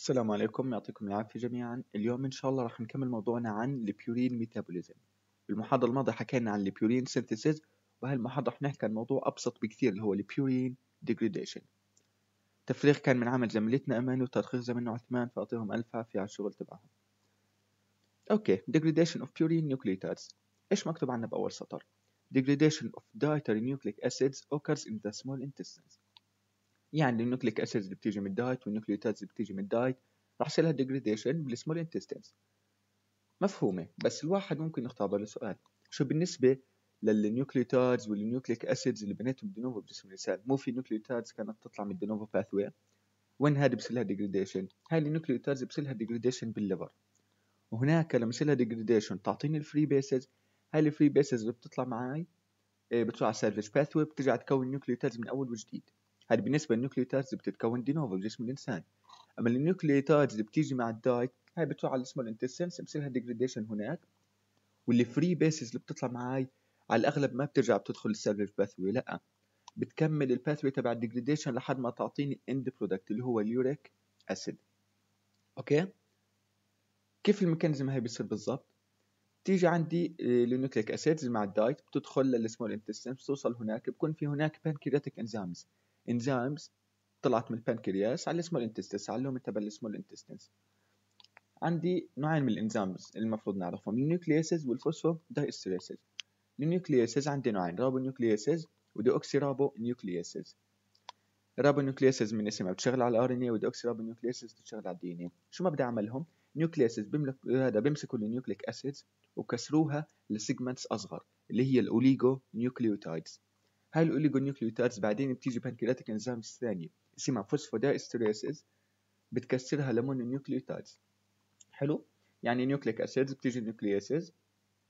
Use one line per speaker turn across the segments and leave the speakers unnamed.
السلام عليكم يعطيكم العافية جميعا اليوم إن شاء الله راح نكمل موضوعنا عن البيورين ميتابوليزم المحاضرة الماضية حكينا عن البيورين سينثيسيس وهالمحاضرة راح نحكي عن موضوع أبسط بكثير اللي هو البيورين ديجريديشن تفريغ كان من عمل زميلتنا أمان وترخيص زميلنا عثمان فأعطيهم ألف عافية على الشغل تبعهم أوكي degradation of purine nucleotides إيش مكتوب عنا بأول سطر degradation of dietary nucleic acids occurs in the small intestines يعني النوكليك اسيدز اللي بتيجي من الدايت والنوكليوتيدز اللي بتيجي من الدايت راح يصير لها ديجريديشن بالسمول انتستنس مفهومه بس الواحد ممكن يختار له سؤال شو بالنسبه للنيوكليوتايدز والنيوكليك اسيدز اللي بنيتهم دينوفو بجسم الانسان مو في نيوكليوتايدز كانت تطلع من الدينوفو باث وين هذه بصير لها ديجريديشن هاي النيوكليوتايدز بصير لها ديجريديشن بالليفر وهناك لما يصير لها ديجريديشن تعطيني الفري بيسز هاي الفري بيسز اللي بتطلع معي إيه، بتروح على باث باثوي بترجع تكون نيوكليوتايدز من اول وجديد هذه بالنسبة للنيوكليوتيدز بتتكون دي نوفو بجسم الإنسان أما النيوكليوتايدز اللي بتيجي مع الدايت هاي بتروح على السمول انتستنس بصير ديجريديشن هناك فري بيسز اللي بتطلع معاي على الأغلب ما بترجع بتدخل السيلفر باثوي لأ بتكمل الباثوي تبع الديجريديشن لحد ما تعطيني اند برودكت اللي هو اليوريك أسيد أوكي كيف الميكانيزم هاي بيصير بالضبط تيجي عندي آه، النيوكليك اسيدز مع الدايت بتدخل للسمول انتستين بتوصل هناك بكون في هناك بانكرياتيك انزيمز انزيمز طلعت من البنكرياس على اسمه الانتستس علوم تبع اسمه الانتستس عندي نوعين من الانزيمز المفروض نعرفهم النيوكليسز والفوسفو دايستريسز النيوكليسز عندي نوعين رابو نيوكليسز اوكسي رابو نيوكليسز رابو نيوكليسز من اسمها بتشغل على الار ان اي اوكسي رابو نيوكليسز بتشغل على الدي ان اي شو ما بدي نيوكليسز بيملك هذا بيمسكوا النيوكليك اسيدز وكسروها لسيجمنتس اصغر اللي هي الاوليجو نيوكليوتايدز هاي الاوليغونيوكليوتيدز بعدين بتيجي بانكرياتيك انزيم الثانية اسمها فوسفودايستريسز بتكسرها لمونونيوكليوتاتز حلو يعني نيوكليك اسيدز بتيجي نيوكليسز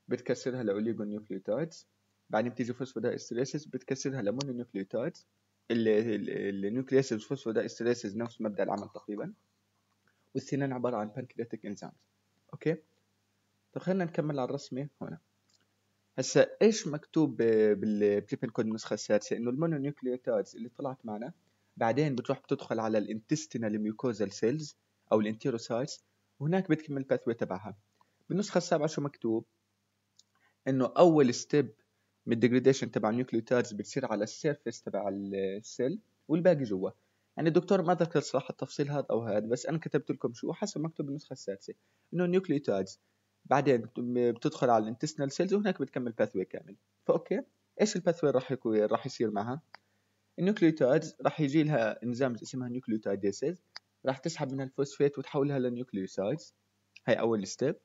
بتكسرها لاوليغونيوكليوتيدز بعدين بتيجي فوسفودايستريسز بتكسرها لمونونيوكليوتاتز النيوكلياسز والفوسفودايستريسز نفس مبدأ العمل تقريبا والثنين عبارة عن بانكرياتيك انزيمز اوكي طب خلينا نكمل على الرسمة هنا هسا ايش مكتوب بالبليبن كود النسخه السادسه انه المونونيوكليوتيدز اللي طلعت معنا بعدين بتروح بتدخل على الانتستينال ميوكوزال سيلز او الانتيروسايتس وهناك بتكمل الباثوي تبعها بالنسخه السابعه شو مكتوب انه اول ستيب من الديجريديشن تبع النيوكليوتايدز بتصير على السيرفيس تبع السيل والباقي جوا يعني الدكتور ما ذكر صراحه التفصيل هذا او هذا بس انا كتبت لكم شو حسب مكتوب بالنسخه السادسه انه النيوكليوتايدز بعدين بتدخل على الانتستنال سيلز وهناك بتكمل باثوي كامل فاوكي ايش الباثوي راح يكون راح يصير معها النيوكليوتيدز راح يجي لها انزيم اسمها نيوكليوتايديسز راح تسحب منها الفوسفيت وتحولها لنيوكليوسايدز هاي اول ستيب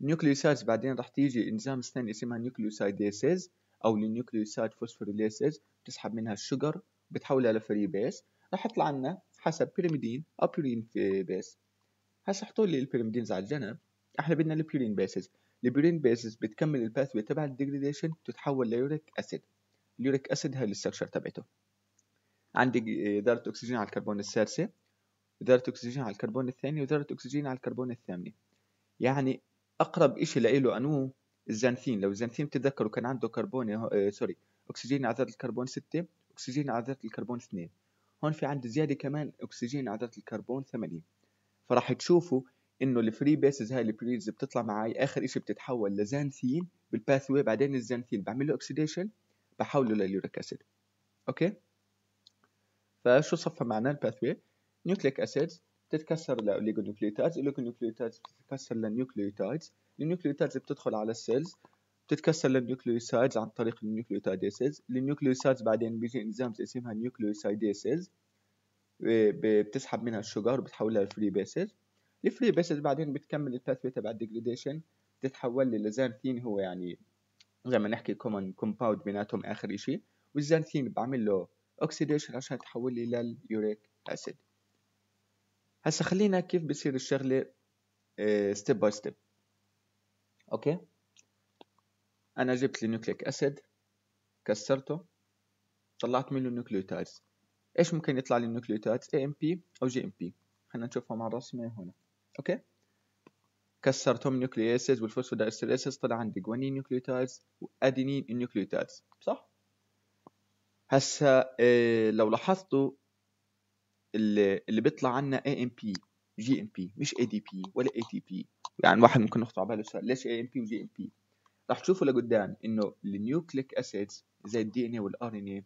النيوكليوسايدز بعدين راح تيجي انزيم ثاني اسمها نيوكليوسايديسز او النيوكليوسايد فوسفوريليسز بتسحب منها الشجر بتحولها لفري بيس راح يطلع لنا حسب بيرميدين او بيرين بيس هسه حطوا لي البيرميدينز على الجنب احنا بدنا البيورين بيسز البيورين بيسز بتكمل الباث تبع الديجريديشن تتحول ليوريك اسيد اليوريك اسيد هاي الاستراكشر تبعته عندي آه، ذرة اكسجين على الكربون الثالثة اداره اكسجين على الكربون الثاني وذرة اكسجين على الكربون الثامنة يعني اقرب اشي لإله انو الزنثين لو الزنثين بتتذكروا كان عنده كربون آه سوري اكسجين على ذرة الكربون ستة اكسجين على ذرة الكربون اثنين هون في عندي زيادة كمان اكسجين على ذرة الكربون ثمانية فراح تشوفوا انه الفري بيسز هاي البريز بتطلع معي اخر شيء بتتحول لزانثين بالباث واي بعدين الزانثين بعمل له اوكسيديشن بحوله لليوريك اسيد اوكي فشو صفى معنا الباث واي نيوكليك اسيدز بتتكسر لاوليجونيوكليوتايدز الاوليجونيوكليوتايدز بتتكسر للنيوكليوتيدز النيوكليوتيدز بتدخل على السيلز بتتكسر للنيوكليوسايدز عن طريق النيوكليوتايديسز النيوكليوسايدز بعدين بيجي انزيمز اسمها نيوكليوسايديسز بتسحب منها الشوجر وبتحولها لفري بيسز الفري بيسز بعدين بتكمل الباثوي تبع الديجريديشن بتتحول للزانثين هو يعني زي ما نحكي كومن كومباوند بيناتهم اخر اشي والزانثين بعمل له اوكسيديشن عشان تحول لي لليوريك اسيد هسا خلينا كيف بصير الشغله ستيب باي ستيب اوكي انا جبت لي نيوكليك اسيد كسرته طلعت منه نيوكليوتايدز ايش ممكن يطلع لي النيوكليوتايدز اي ام بي او جي ام بي خلينا نشوفها مع الرسمه هنا اوكي كسرتهم توم نيوكلييسز والفوسفودايستريسز طلع عندي جوانين نيوكليوتايدز وادينين نيوكليوتايدز صح هسا إيه لو لاحظتوا اللي, اللي بيطلع عنا اي ام بي جي ام بي مش اي دي بي ولا اي تي بي يعني واحد ممكن يخطر على باله سؤال ليش اي ام بي وجي ام بي راح تشوفوا لقدام انه النيوكليك اسيدز زي الدي ان اي والار ان اي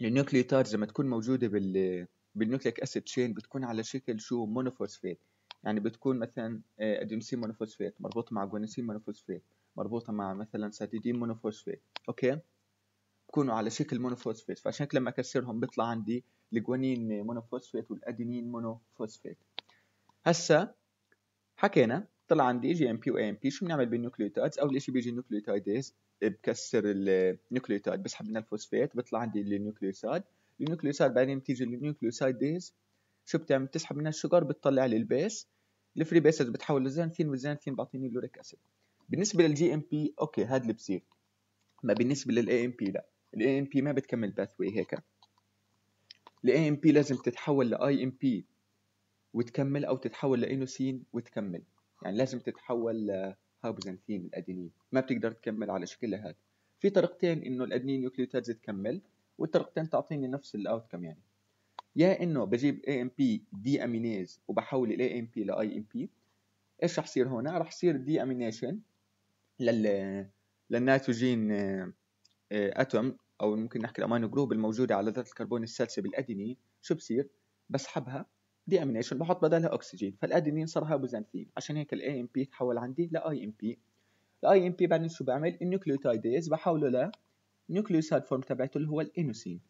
النيوكليوتايدز لما تكون موجوده بال بالنوكليك اسيد تشين بتكون على شكل شو مونوفوسفيت يعني بتكون مثلا آه، ادينوسين مونوفوسفيت مربوطه مع جوانوسين مونوفوسفيت مربوطه مع مثلا ساديدين مونوفوسفيت اوكي بكونوا على شكل مونوفوسفيت فعشان هيك لما اكسرهم بيطلع عندي الجوانين مونوفوسفيت والادينين مونوفوسفيت هسا حكينا طلع عندي جي ام بي واي ام بي شو بنعمل بالنوكليوتيدز اول شيء بيجي النيوكليوتايدز بكسر النيوكليوتايد بسحب منها الفوسفيت بيطلع عندي النيوكليوساد النيوكليوسايد بعدين بتيجي النيوكليوسايديز شو بتعمل بتسحب منها الشجر بتطلع لي البيس الفري بيسز بتحول لزانثين والزانثين بعطيني اليوريك اسيد بالنسبه للجي ام بي اوكي هذا اللي بصير ما بالنسبه للاي ام بي لا الاي ام بي ما بتكمل باثوي هيك الاي ام بي لازم تتحول لاي ام بي وتكمل او تتحول لانوسين وتكمل يعني لازم تتحول لهابوزانثين الادينين ما بتقدر تكمل على شكلها هذا في طريقتين انه الادينين نيوكليوتيدز تكمل والطريقتين تعطيني نفس الاوتكم يعني يا انه بجيب اي ام بي دي امينيز وبحول الاي ام بي لاي ام بي ايش رح يصير هون رح يصير دي امينيشن لل للنيتروجين اتوم آه، او ممكن نحكي الامينو جروب الموجوده على ذات الكربون الثالثه بالادينين شو بصير بسحبها دي امينيشن بحط بدلها اكسجين فالادينين صار هابوزنثين عشان هيك الاي ام بي تحول عندي لاي ام بي الاي ام بي بعدين شو بعمل النيوكليوتيدز بحوله ل نيوكليوسايد فورم تبعته اللي هو الانوسين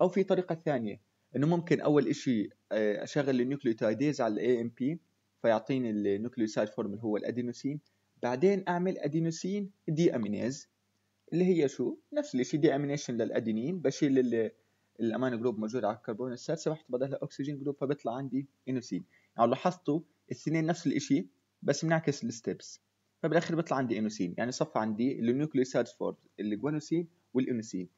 او في طريقه ثانيه انه ممكن اول شيء آه، اشغل النيوكليوتايديز على الاي ام بي فيعطيني النيوكليوسايد فورم اللي هو الادينوسين بعدين اعمل ادينوسين دي امينيز اللي هي شو نفس الشيء دي امينيشن للادينين بشيل الامان جروب موجود على الكربون السادسه بحط بدلها اكسجين جروب فبيطلع عندي انوسين يعني لاحظتوا الاثنين نفس الشيء بس بنعكس الستبس فبالاخر بيطلع عندي انوسين يعني صف عندي النيوكليوسايد فورد الجوانوسين والانوسين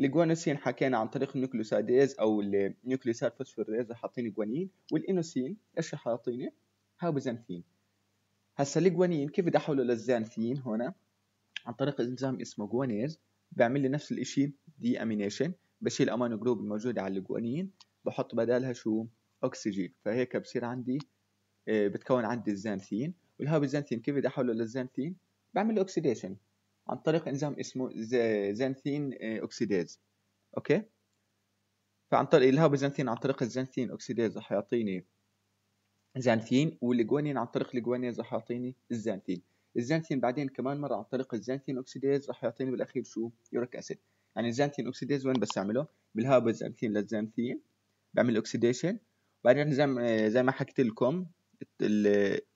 الجوانوسين حكينا عن طريق النيوكليوسايدز او النيوكليوسايد فوسفوريز حاطين جوانين والانوسين ايش هاو هاوبزانثين هسا الجوانين كيف بدي احوله للزانثين هنا عن طريق انزيم اسمه جوانيز بيعمل لي نفس الاشي دي امينيشن بشيل امينو جروب الموجوده على الجوانين بحط بدالها شو اكسجين فهيك بصير عندي آه، بتكون عندي الزانثين والهواء كيف بدي احوله للزانثين بعمل له اوكسيديشن عن طريق انزيم اسمه زانثين اوكسيديز آه، اوكي فعن طريق الهواء عن طريق الزانثين اوكسيديز رح يعطيني زانثين والجوانين عن طريق الجوانيز رح يعطيني الزانثين الزانثين بعدين كمان مرة عن طريق الزانثين اوكسيديز رح يعطيني بالاخير شو يوريك اسيد يعني الزانثين اوكسيديز وين بس اعمله زانثين للزانثين بعمل اوكسيديشن بعدين آه، زي ما حكيت لكم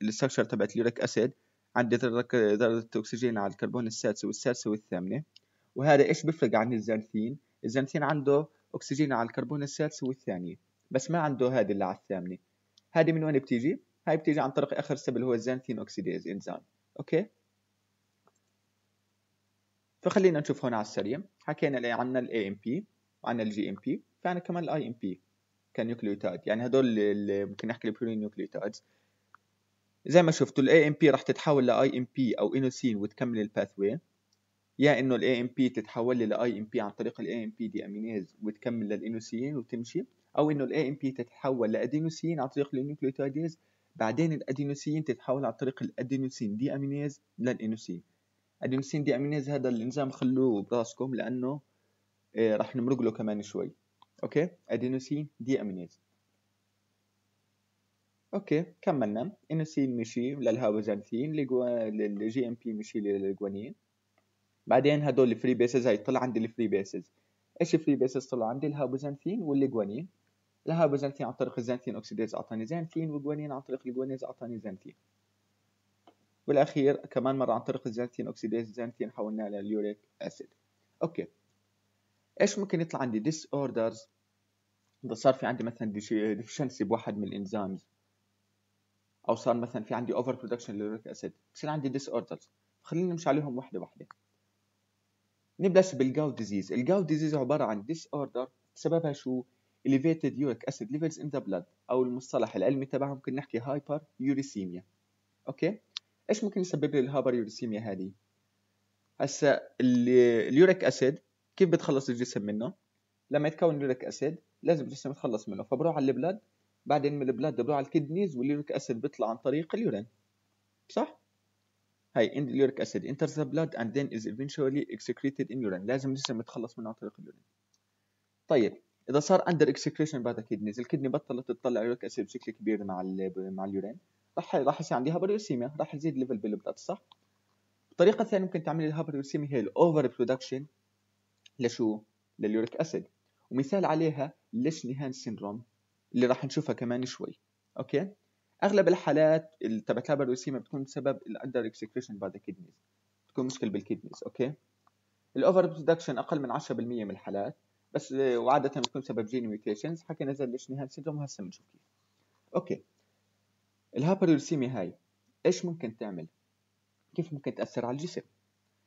الستركشر تبعت اليوريك اسيد عندي درجة أكسجين على الكربون السادس والسادسة والثامنة وهذا إيش بيفرق عن الزانثين الزانثين عنده أكسجين على الكربون السادس والثانية بس ما عنده هذه اللي على الثامنة هذه من وين بتيجي؟ هاي بتيجي عن طريق آخر سبب اللي هو الزانثين أوكسيديز إنزيم أوكي؟ فخلينا نشوف هون على السريع حكينا ام بي AMP الجي ام GMP فعندنا كمان ام IMP كنيوكليوتايد يعني هدول اللي ممكن احكي البولينيوكليوتايدز زي ما شفتوا الاي ام بي رح تتحول لاي ام بي او انوسين وتكمل الباثوي يا انه الاي ام بي تتحول لي لاي ام بي عن طريق الاي ام بي دي امينيز وتكمل للانوسين وتمشي او انه الاي ام بي تتحول لادينوسين عن طريق النيوكليوتايدز بعدين الادينوسين تتحول عن طريق الادينوسين دي امينيز للانوسين ادينوسين دي امينيز هذا الانزيم خلوه براسكم لانه آه، رح نمرق له كمان شوي اوكي ادينوسين دي امينيز اوكي كملنا انوسين مشي للهاوزانثين للجي ام بي مشي للجوانين بعدين هدول الفري بيسز هاي طلع عندي الفري بيسز ايش الفري بيسز طلع عندي الهاوبوزانثين والجوانين الهاوبوزانثين عن طريق الزانثين اوكسيديز اعطاني زانثين والجوانين عن طريق الجوانيز اعطاني زانثين والاخير كمان مره عن طريق الزانثين اوكسيديز زانثين حولناه لليوريك اسيد اوكي ايش ممكن يطلع عندي ديس اوردرز اذا صار في عندي مثلا ديفشنسي بواحد من الانزيمز او صار مثلا في عندي اوفر برودكشن لليوريك اسيد بصير عندي ديس اوردرز خلينا نمشي عليهم واحده واحده نبلش بالجاو ديزيز الجاو ديزيز عباره عن ديس اوردر سببها شو elevated uric acid levels in the blood او المصطلح العلمي تبعها ممكن نحكي هايبر يوريسيميا اوكي ايش ممكن يسبب لي الهايبر يوريسيميا هذه هسا اليوريك اسيد كيف بتخلص الجسم منه لما يتكون اليوريك اسيد لازم الجسم يتخلص منه فبروح على البلاد بعدين من البلاد بروح على الكدنيز واليوريك اسيد بيطلع عن طريق اليورين صح هاي اند اليوريك اسيد انترز ذا بلاد اند ذن از ايفينشولي اكسكريتد ان يورين لازم الجسم يتخلص منه عن طريق اليورين طيب اذا صار اندر اكسكريشن بعد الكدنيز الكدني بطلت تطلع اليوريك اسيد بشكل كبير مع مع اليورين راح راح يصير عندي هابريوسيميا راح يزيد ليفل بالبلاد صح الطريقه الثانيه ممكن تعمل الهابريوسيميا هي الاوفر برودكشن لشو؟ لليوريك أسيد ومثال عليها ليش نهان سيندروم اللي راح نشوفها كمان شوي أوكي؟ أغلب الحالات تبعت لابروسيما بتكون بسبب الأندر إكسكريشن بعد الكدنيز بتكون مشكلة بالكدنيز أوكي؟ الأوفر برودكشن أقل من 10% من الحالات بس آه، وعادة بتكون سبب جين ميوتيشنز حكينا زي نهان سيندروم هسه بنشوف كيف أوكي الهابروسيما هاي ايش ممكن تعمل؟ كيف ممكن تأثر على الجسم؟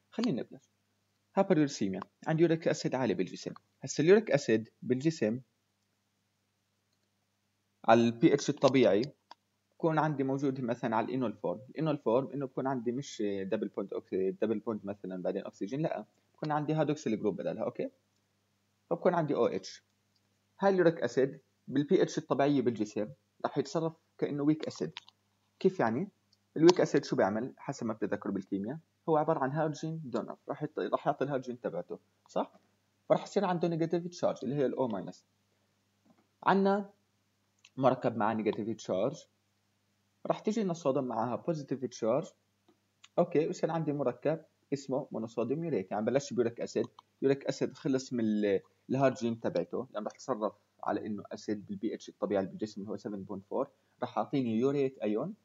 خلينا نبلش هايبريورسيميا عندي يوريك اسيد عالي بالجسم هسه اليوريك اسيد بالجسم على البي اتش الطبيعي بكون عندي موجود مثلا على الانول فورم الانول فورم انه بكون عندي مش دبل بوند دبل بوند مثلا بعدين اكسجين لا بكون عندي هادوكسيل جروب بدلها اوكي فبكون عندي او اتش هاي اليوريك اسيد بالبي اتش الطبيعيه بالجسم رح يتصرف كانه ويك اسيد كيف يعني الويك اسيد شو بيعمل حسب ما بتتذكر بالكيمياء هو عباره عن هيدروجين دونر راح راح يعطي الهيدروجين تبعته صح فراح يصير عنده نيجاتيف تشارج اللي هي الاو ماينس عندنا مركب مع نيجاتيف تشارج راح تيجي نصادم معها بوزيتيف تشارج اوكي وصير عندي مركب اسمه مونوصوديوم يوريك يعني بلش بيوريك اسيد يوريك اسيد خلص من الهيدروجين تبعته لانه يعني راح يتصرف على انه اسيد بالبي اتش الطبيعي اللي بالجسم اللي هو 7.4 راح اعطيني يوريك ايون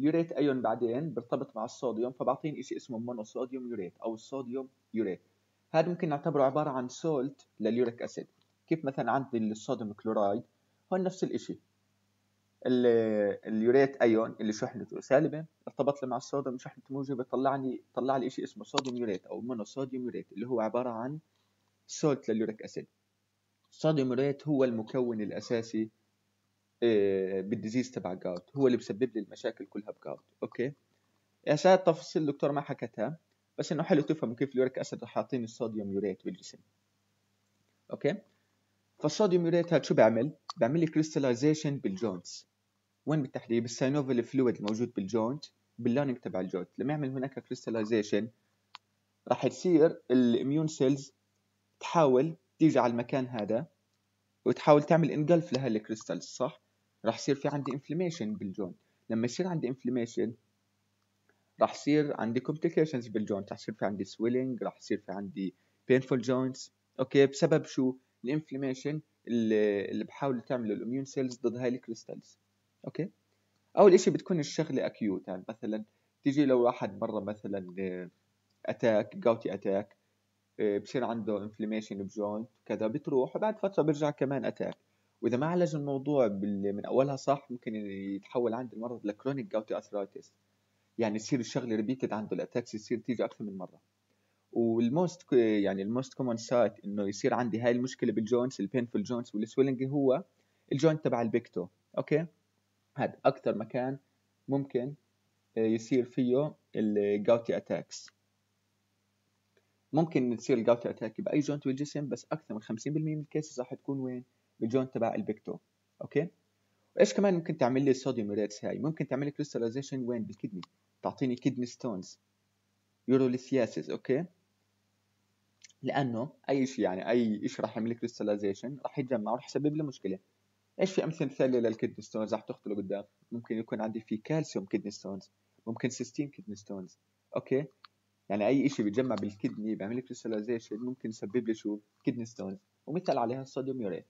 يوريت ايون بعدين بيرتبط مع الصوديوم فبعطيني شيء اسمه مونوصوديوم يوريت او الصوديوم يوريت هذا ممكن نعتبره عباره عن سولت لليوريك اسيد كيف مثلا عندي الصوديوم كلورايد هون نفس الشيء اليوريت ايون اللي شحنته سالبه ارتبط لي مع الصوديوم شحنته موجبه طلعني طلع لي شيء اسمه صوديوم يوريت او مونوصوديوم يوريت اللي هو عباره عن سولت لليوريك اسيد الصوديوم يوريت هو المكون الاساسي آه، بالديزيز تبع جاوت هو اللي بسبب لي المشاكل كلها بجاوت اوكي ساتر التفاصيل الدكتور ما حكتها بس انه حلو تفهموا كيف اليوريك اسيد رح يعطيني الصوديوم يوريت بالجسم اوكي فالصوديوم يوريت هذا شو بيعمل بيعمل لي كريستاليزيشن بالجونتس وين بالتحديد بالساينوفال فلويد الموجود بالجونت باللانج تبع الجونت لما يعمل هناك كريستاليزيشن راح تصير الاميون سيلز تحاول تيجي على المكان هذا وتحاول تعمل انجلف لهالكريستالز صح راح يصير في عندي inflammation بالجوينت لما يصير عندي inflammation راح يصير عندي complications بالجوينت راح يصير في عندي swelling راح يصير في عندي painful joints اوكي بسبب شو الانفلاميشن اللي, بحاول تعمله الاميون سيلز ضد هاي الكريستالز اوكي اول اشي بتكون الشغله اكيوت يعني مثلا تيجي لو واحد مره مثلا اتاك جاوتي اتاك بصير عنده انفلاميشن بجوينت كذا بتروح وبعد فتره بيرجع كمان اتاك واذا ما عالج الموضوع من اولها صح ممكن يتحول عند المرض لكرونيك جاوتي اثرايتس يعني تصير الشغله ريبيتد عنده الاتاكس يصير تيجي اكثر من مره والموست يعني الموست كومون سايت انه يصير عندي هاي المشكله بالجوينتس البينفول جوينتس والسويلنج هو الجوينت تبع البيكتو اوكي هذا اكثر مكان ممكن آه، يصير فيه الجاوتي اتاكس ممكن تصير الجاوتي اتاك باي جوينت بالجسم بس اكثر من 50% من الكيسز راح تكون وين بالجون تبع البكتو اوكي وايش كمان ممكن تعمل لي الصوديوم ريتس هاي ممكن تعمل لي كريستاليزيشن وين بالكدني تعطيني كدني ستونز يوروليسياسيس اوكي لانه اي شيء يعني اي شيء راح يعمل لي كريستاليزيشن راح يتجمع وراح يسبب لي مشكله ايش في امثله مثاليه للكدني ستونز راح تخطره قدام ممكن يكون عندي في كالسيوم كدني ستونز ممكن سيستين كدني ستونز اوكي يعني اي شيء بيتجمع بالكدني بيعمل لي كريستاليزيشن ممكن يسبب لي شو كدني ستونز ومثال عليها الصوديوم يوريت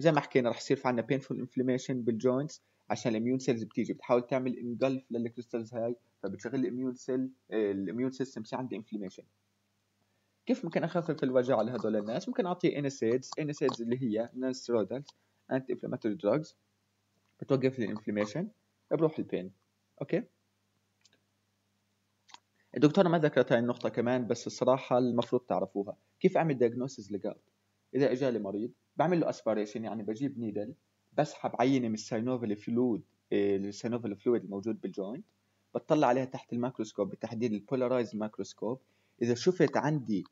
زي ما حكينا رح يصير في عندنا painful inflammation بالجوينتس عشان الاميون سيلز بتيجي بتحاول تعمل انجلف للكريستالز هاي فبتشغل الاميون سيل الاميون سيستم بصير عندي inflammation كيف ممكن اخفف الوجع على هذول الناس ممكن اعطيه انسيدز انسيدز اللي هي نون ستيرويدال انتي انفلاماتوري دراجز بتوقف لي الانفلاميشن بروح البين اوكي الدكتورة ما ذكرت هاي النقطة كمان بس الصراحة المفروض تعرفوها كيف أعمل diagnosis لجاوت؟ إذا لي مريض بعمل له اسبريشن يعني بجيب نيدل بسحب عينه من السينوفال فلويد السينوفال فلويد الموجود بالجوينت بطلع عليها تحت الميكروسكوب بالتحديد البولارايز ميكروسكوب اذا شفت عندي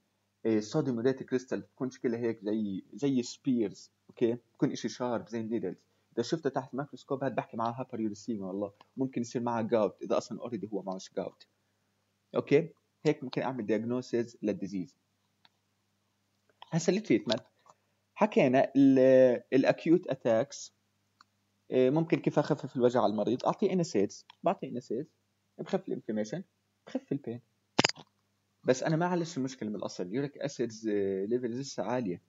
صوديوم ريت كريستال بتكون شكلها هيك زي زي سبيرز اوكي بتكون شيء شارب زي النيدلز اذا شفته تحت الميكروسكوب هاد بحكي معها هابر يوريسيما والله ممكن يصير معها جاوت اذا اصلا اوريدي هو معه جاوت اوكي هيك ممكن اعمل دياجنوسيز للديزيز هسه التريتمنت حكينا الاكيوت اتاكس آه، ممكن كيف اخفف الوجع على المريض اعطيه انسيدز بعطي انسيدز بخف الانفلاميشن بخف البين بس انا ما عالجت المشكله من الاصل اليوريك اسيدز ليفلز لسه عاليه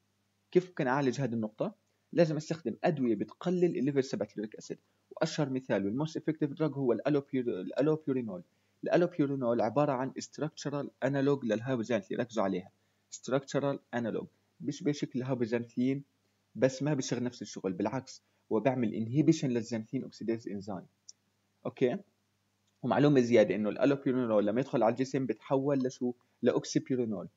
كيف ممكن اعالج هذه النقطه لازم استخدم ادويه بتقلل الليفل تبعت اليوريك اسيد واشهر مثال والموست افكتيف دراج هو الالوبيورينول الالوبيورينول عباره عن استراكشرال انالوج للهايبوزانت اللي ركزوا عليها استراكشرال انالوج مش بشكل هابوزانثيين بس ما بيشتغل نفس الشغل بالعكس هو بيعمل انهيبيشن للزانثين اوكسيديز انزيم اوكي ومعلومه زياده انه الالوبيرينول لما يدخل على الجسم بتحول لشو لاوكسيبيرينول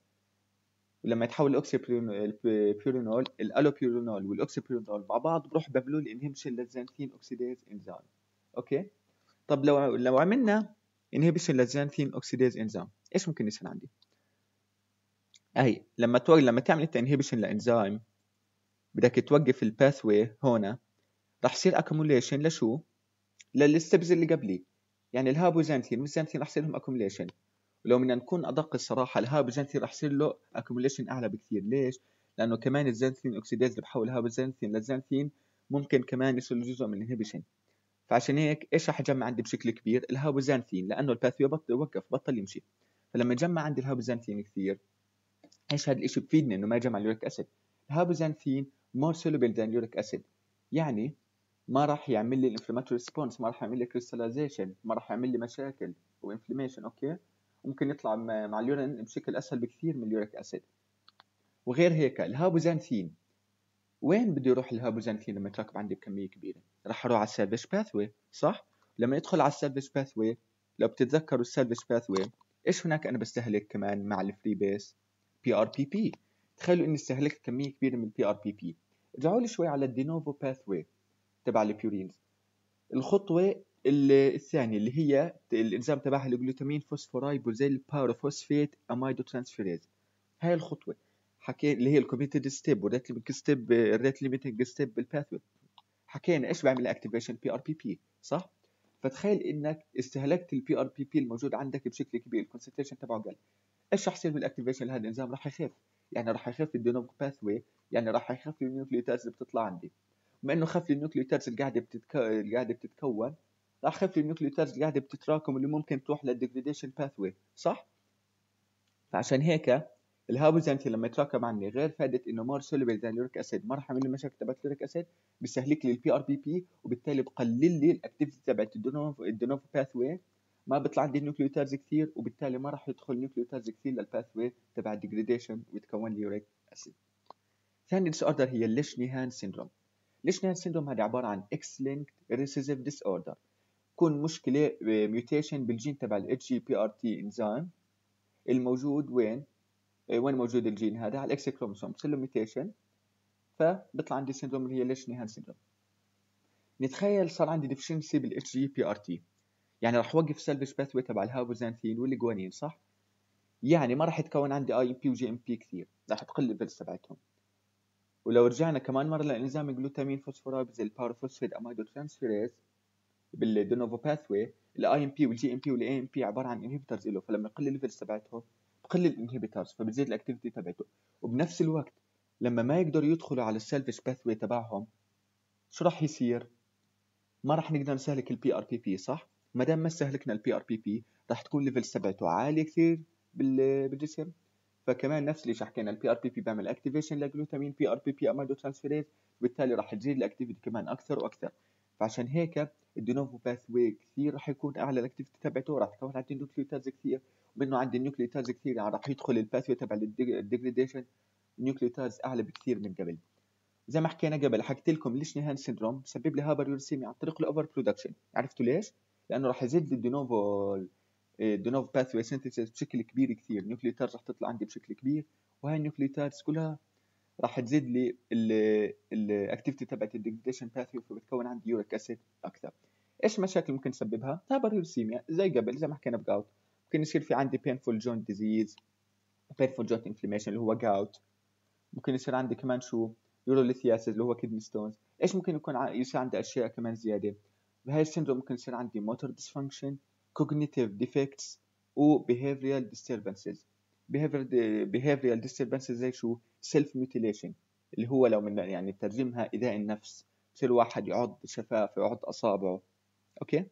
ولما يتحول بيرينول الالوبيرينول والاوكسيبيرينول مع بعض بروح بيعملوا لي انهيبيشن للزانثين اوكسيديز انزيم اوكي طب لو لو عملنا انهيبيشن للزانثين اوكسيديز انزيم ايش ممكن يصير عندي اي لما تور... لما تعمل انت انهبيشن لانزيم بدك توقف الباثوي هون رح يصير اكوموليشن لشو؟ للستبز اللي قبليه يعني الهاب وزنتين والزنتين رح يصير لهم اكوموليشن ولو بدنا نكون ادق الصراحه الهاب وزنتين رح يصير له اكوموليشن اعلى بكثير ليش؟ لانه كمان الزنتين اوكسيديز اللي بحول هاب وزنتين للزنتين ممكن كمان يصير جزء من الانهبيشن فعشان هيك ايش رح يجمع عندي بشكل كبير؟ الهابوزانثين لانه الباثوي بطل يوقف بطل يمشي فلما يجمع عندي الهابوزانثين كثير ايش هذا الشيء بفيدنا انه ما يجمع اليوريك اسيد الهابوزانثين مور سولوبل ذان اليوريك اسيد يعني ما راح يعمل لي الانفلاماتوري ريسبونس ما راح يعمل لي كريستاليزيشن ما راح يعمل لي مشاكل وانفلاميشن اوكي ممكن يطلع مع اليورين بشكل اسهل بكثير من اليوريك اسيد وغير هيك الهابوزانثين وين بده يروح الهابوزانثين لما يتراكم عندي بكميه كبيره راح اروح على السالفج باثوي صح لما يدخل على السالفج باثوي لو بتتذكروا السالفج باثوي ايش هناك انا بستهلك كمان مع الفري بيس بي ار بي بي تخيلوا اني استهلكت كميه كبيره من البي ار بي بي ارجعوا لي شوي على الدينوفو واي تبع البيورينز الخطوه الثانيه اللي هي الانزيم تبعها الجلوتامين فوسفورايبوزيل باروفوسفيت اميدو ترانسفيريز هاي الخطوه حكينا اللي هي الكوميتد ستيب والريت ليمتنج ستيب الريت ليمتنج ستيب بالباث حكينا ايش بيعمل اكتيفيشن بي ار بي بي صح فتخيل انك استهلكت البي ار بي بي الموجود عندك بشكل كبير الكونسنتريشن تبعه قل ايش راح يصير بالاكتيفيشن لهذا الانزيم راح يخف يعني راح يخف الديناميك باث واي يعني راح يخف النيوكليوتيدز اللي بتطلع عندي بما انه خف النيوكليوتيدز اللي قاعده بتتك... اللي قاعده بتتكون راح يخف النيوكليوتيدز اللي قاعده بتتراكم اللي ممكن تروح للديجريديشن باث واي صح فعشان هيك الهابوزنتي لما يتراكم عندي غير فائده انه مور سوليبل ذان يوريك اسيد ما راح يعمل لي مشاكل تبعت اليوريك اسيد بيسهلك لي البي ار بي بي وبالتالي بقلل لي الاكتيفيتي تبعت الدونوف باث واي ما بيطلع عندي نيوكليوتيرز كثير وبالتالي ما راح يدخل نوكليوتيدز كثير للباثوي تبع الديجريديشن ويتكون لي يوريك اسيد ثاني ديس اوردر هي الليش نيهان سيندروم ليش نيهان سيندروم هذا عباره عن اكس لينك ريسيسيف ديس اوردر تكون مشكله ميوتيشن آه، بالجين تبع الاتش جي بي ار تي انزيم الموجود وين آه، وين موجود الجين هذا على الاكس كروموسوم بصير له ميوتيشن فبيطلع عندي سيندروم اللي هي ليش نيهان سيندروم نتخيل صار عندي ديفشنسي بالاتش جي بي ار تي يعني راح اوقف سيلفج باثوي تبع الهابوزانثين والجوانين صح؟ يعني ما راح يتكون عندي اي ام بي وجي ام بي كثير راح تقل البلس تبعتهم ولو رجعنا كمان مرة لانزيم جلوتامين فوسفورابز الباروفوسفيد امايدو ترانسفيريز بالدونوفو باثوي الاي ام بي والجي ام بي والاي ام بي عبارة عن انهبيترز له فلما يقل الليفلز تبعتهم بقل الانهبيترز فبتزيد الاكتيفيتي تبعته وبنفس الوقت لما ما يقدروا يدخلوا على السيلفج باثوي تبعهم شو راح يصير؟ ما راح نقدر نسلك البي ار بي بي صح؟ ما دام ما استهلكنا البي ار بي بي راح تكون ليفل سبعته عاليه كثير بالجسم فكمان نفس الشيء حكينا البي ار بي بي بيعمل اكتيفيشن لجلوتامين بي ار بي بي امينو ترانسفيريز بالتالي راح تزيد الاكتيفيتي كمان اكثر واكثر فعشان هيك الدينوفو باث واي كثير راح يكون اعلى الاكتيفيتي تبعته راح تكون عندي نيوكليوتاز كثير ومنه عندي نيوكليوتاز كثير يعني راح يدخل الباث تبع الديجريديشن نيوكليوتاز اعلى بكثير من قبل زي ما حكينا قبل حكيت لكم ليش نهان سيندروم سبب لي هابر يورسيميا عن طريق الاوفر برودكشن عرفتوا ليش لانه راح يزيد الدينوفو الدينوفو باثوي سينثيسيس بشكل كبير كثير النيوكليتارز راح تطلع عندي بشكل كبير وهاي النيوكليتارز كلها راح تزيد لي الاكتيفيتي تبعت الديجريديشن باثوي فبتكون عندي يوريك اسيد اكثر ايش مشاكل ممكن تسببها هايبرلسيميا زي قبل زي ما حكينا بجاوت ممكن يصير في عندي painful joint disease painful joint inflammation اللي هو gout ممكن يصير عندي كمان شو يوروليثياسيس اللي هو kidney stones ايش ممكن يكون يصير عندي اشياء كمان زياده بهاي السندروم ممكن يصير عندي motor dysfunction cognitive defects و behavioral disturbances behavioral, disturbances زي شو self mutilation اللي هو لو من يعني ترجمها إيذاء النفس بصير واحد يعض شفاف يعض أصابعه أوكي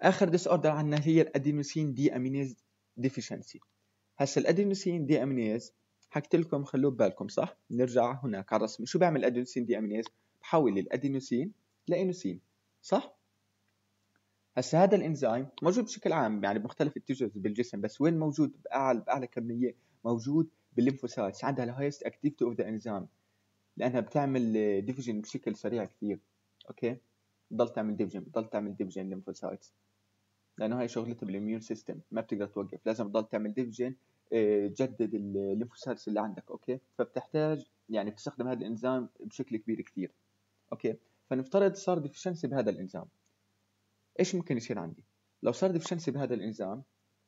آخر ديس أوردر عندنا هي الأدينوسين دي أمينيز ديفيشنسي هسا الأدينوسين دي أمينيز حكيت لكم خلوه ببالكم صح نرجع هناك على الرسم شو بيعمل الأدينوسين دي أمينيز بحول الأدينوسين لانوسين صح؟ هسا هذا الانزيم موجود بشكل عام يعني بمختلف التيشوز بالجسم بس وين موجود باعلى باعلى كميه موجود بالليمفوسايتس عندها الهايست اكتيفيتي اوف ذا انزيم لانها بتعمل ديفجن بشكل سريع كثير اوكي بتضل تعمل ديفجن بتضل تعمل ديفجن الليمفوسايتس لانه هاي شغلتها بالاميون سيستم ما بتقدر توقف لازم تضل تعمل ديفجن آه، تجدد الليمفوسايتس اللي عندك اوكي فبتحتاج يعني بتستخدم هذا الانزيم بشكل كبير كثير اوكي فنفترض صار ديفشنسي بهذا الانزيم ايش ممكن يصير عندي لو صار ديفشنسي بهذا الانزيم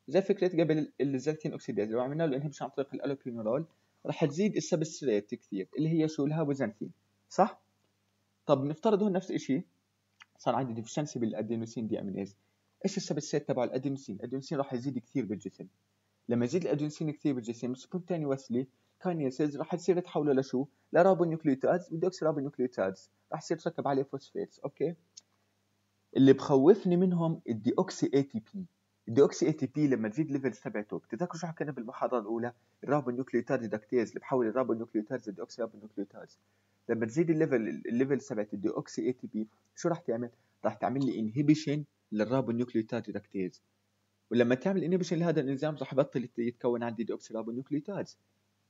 زي فكره قبل الزيتين اوكسيداز لو عملنا له انهبش عن طريق الالوبينول راح تزيد السبستريت كثير اللي هي شو الهابوزنثين صح طب نفترض هون نفس الشيء صار عندي ديفشنسي بالادينوسين دي امينيز ايش السبستريت تبع الادينوسين الادينوسين راح يزيد كثير بالجسم لما يزيد الادينوسين كثير بالجسم سبونتانيوسلي كانيا سيلز راح تصير تحوله لشو؟ لرابونيوكليوتايدز بده رابونيوكليوتايدز راح يصير تركب عليه فوسفيتس اوكي اللي بخوفني منهم الديوكسي اي تي بي الديوكسي اي تي بي لما تزيد ليفلز تبعته بتتذكروا شو حكينا بالمحاضره الاولى الرابونيوكليوتايد ديدكتيز اللي بحول الرابونيوكليوتايدز لديوكسي رابونيوكليوتايدز لما تزيد الليفل الليفل تبعت الديوكسي اي تي بي شو راح تعمل؟ راح تعمل لي انهبيشن للرابونيوكليوتايد ديدكتيز ولما تعمل انهبيشن لهذا الانزيم راح يبطل يتكون عندي ديوكسي رابونيوكليوتايدز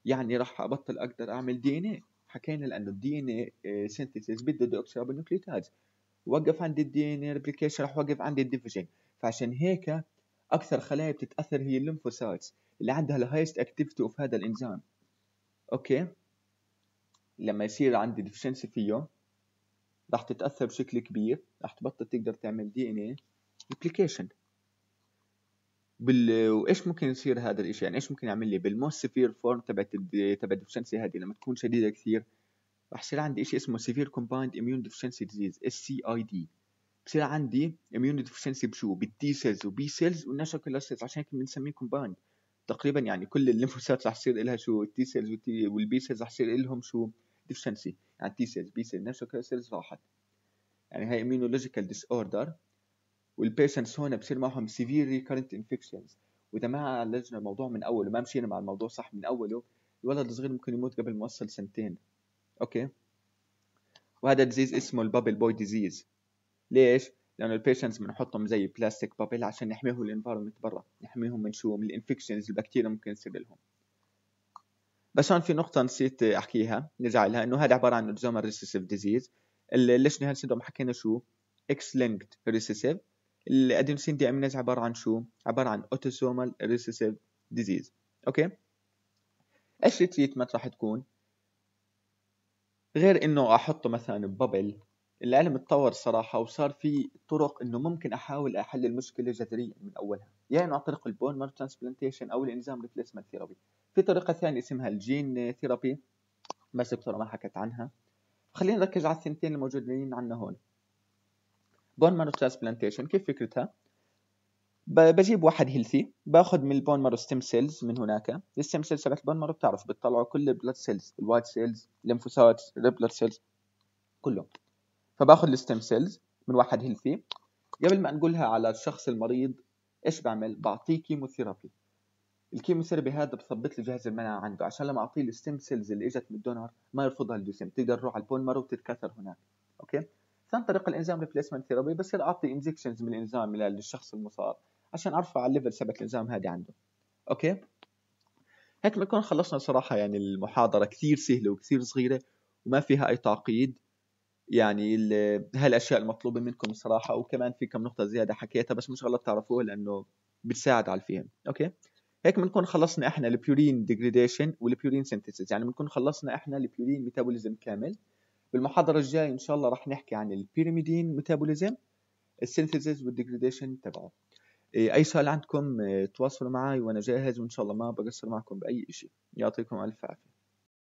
يعني راح ابطل اقدر اعمل دي ان اي حكينا لانه الدي ان اي سينثيسيس بده ديوكسيربونيوكليوتايدز وقف عند الدي ان اي ريبليكيشن راح وقف عند الديفيجن فعشان هيك اكثر خلايا بتتاثر هي الليمفوسايتس اللي عندها الهايست اكتيفيتي اوف هذا الانزيم اوكي لما يصير عندي ديفشنسي فيه راح تتاثر بشكل كبير راح تبطل تقدر تعمل دي ان اي ريبليكيشن بال وايش ممكن يصير هذا الشيء يعني ايش ممكن يعمل لي بالموست سيفير فورم تبعت تبع الديفشنسي هذه لما تكون شديده كثير راح يصير عندي شيء اسمه سيفير كومبايند اميون ديفشنسي ديزيز اس سي اي دي بصير عندي اميون ديفشنسي بشو بالتي سيلز وبي سيلز والنشر كيلر سيلز عشان هيك بنسميه كومبايند تقريبا يعني كل الليمفوسات رح يصير لها شو التي سيلز والبي سيلز رح يصير لهم شو ديفشنسي يعني تي سيلز بي سيلز نشر كيلر سيلز راحت يعني هاي اميونولوجيكال ديس اوردر والبيشنتس هون بصير معهم سيفير ريكارنت انفكشنز واذا ما عالجنا الموضوع من اول ما مشينا مع الموضوع صح من اوله الولد الصغير ممكن يموت قبل ما يوصل سنتين اوكي وهذا ديزيز اسمه البابل بوي ديزيز ليش؟ لانه البيشنتس بنحطهم زي بلاستيك بابل عشان نحميهم من الانفايرمنت برا نحميهم من شو من الانفكشنز البكتيريا ممكن تصير لهم بس هون في نقطة نسيت أحكيها نرجع لها إنه هذا عبارة عن أوتوزومال ريسيسيف ديزيز الليشنهال سيندروم حكينا شو؟ اكس لينكد ريسيسيف الادينوسين دي امينيز عباره عن شو عباره عن اوتوسومال ريسيسيف ديزيز اوكي ايش التريتمنت راح تكون غير انه احطه مثلا ببل العلم اتطور صراحة وصار في طرق انه ممكن احاول احل المشكلة جذريا من اولها، يا يعني عن طريق البون مارو ترانسبلانتيشن او الانزام ريبليسمنت ثيرابي، في طريقة ثانية اسمها الجين ثيرابي بس دكتورة ما حكت عنها، خلينا نركز على الثنتين الموجودين عندنا هون، بون مارو ترانسبلانتيشن كيف فكرتها بجيب واحد هيلثي باخذ من البون مارو ستيم سيلز من هناك الستيم سيلز تبعت البون مارو بتعرف بتطلعوا كل البلاد سيلز الوايت سيلز الليمفوسايت الريبلر سيلز كلهم فباخذ الستيم سيلز من واحد هيلثي قبل ما انقلها على الشخص المريض ايش بعمل بعطيه كيموثيرابي الكيموثيرابي هذا بثبت لي جهاز المناعه عنده عشان لما اعطيه الستيم سيلز اللي اجت من الدونر ما يرفضها الجسم تقدر تروح على البون مارو وتتكاثر هناك اوكي ثاني طريق الانزيم ريبليسمنت ثيرابي بصير اعطي انجكشنز من الانزيم للشخص المصاب عشان ارفع الليفل سبك الانزيم هذه عنده اوكي هيك بنكون خلصنا صراحه يعني المحاضره كثير سهله وكثير صغيره وما فيها اي تعقيد يعني هالاشياء المطلوبه منكم صراحه وكمان في كم نقطه زياده حكيتها بس مش غلط تعرفوها لانه بتساعد على الفهم اوكي هيك بنكون خلصنا احنا البيورين ديجريديشن والبيورين سينثيسيس يعني بنكون خلصنا احنا البيورين ميتابوليزم كامل بالمحاضرة الجاية إن شاء الله راح نحكي عن البيراميدين ميتابوليزم السينثيسيس والديجريديشن تبعه إيه، أي سؤال عندكم آه، تواصلوا معي وأنا جاهز وإن شاء الله ما بقصر معكم بأي شيء يعطيكم ألف عافية